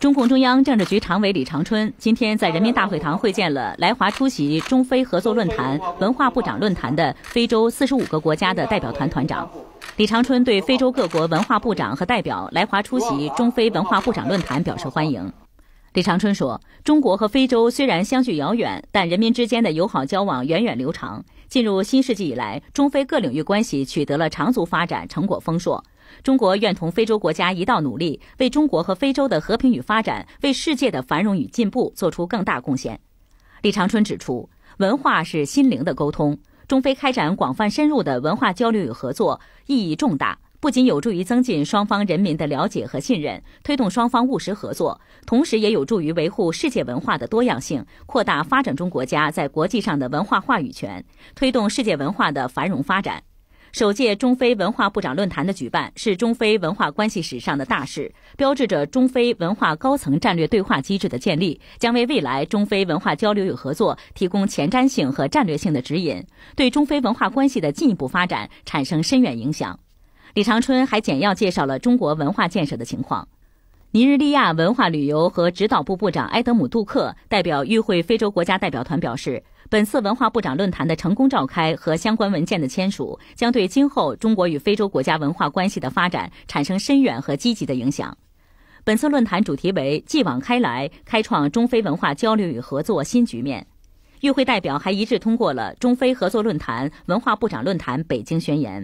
中共中央政治局常委李长春今天在人民大会堂会见了来华出席中非合作论坛文化部长论坛的非洲四十五个国家的代表团团长。李长春对非洲各国文化部长和代表来华出席中非文化部长论坛表示欢迎。李长春说：“中国和非洲虽然相距遥远，但人民之间的友好交往源远流长。进入新世纪以来，中非各领域关系取得了长足发展，成果丰硕。”中国愿同非洲国家一道努力，为中国和非洲的和平与发展，为世界的繁荣与进步做出更大贡献。李长春指出，文化是心灵的沟通，中非开展广泛深入的文化交流与合作意义重大，不仅有助于增进双方人民的了解和信任，推动双方务实合作，同时也有助于维护世界文化的多样性，扩大发展中国家在国际上的文化话语权，推动世界文化的繁荣发展。首届中非文化部长论坛的举办是中非文化关系史上的大事，标志着中非文化高层战略对话机制的建立，将为未来中非文化交流与合作提供前瞻性和战略性的指引，对中非文化关系的进一步发展产生深远影响。李长春还简要介绍了中国文化建设的情况。尼日利亚文化旅游和指导部部长埃德姆杜克代表与会非洲国家代表团表示。本次文化部长论坛的成功召开和相关文件的签署，将对今后中国与非洲国家文化关系的发展产生深远和积极的影响。本次论坛主题为“继往开来，开创中非文化交流与合作新局面”。与会代表还一致通过了《中非合作论坛文化部长论坛北京宣言》。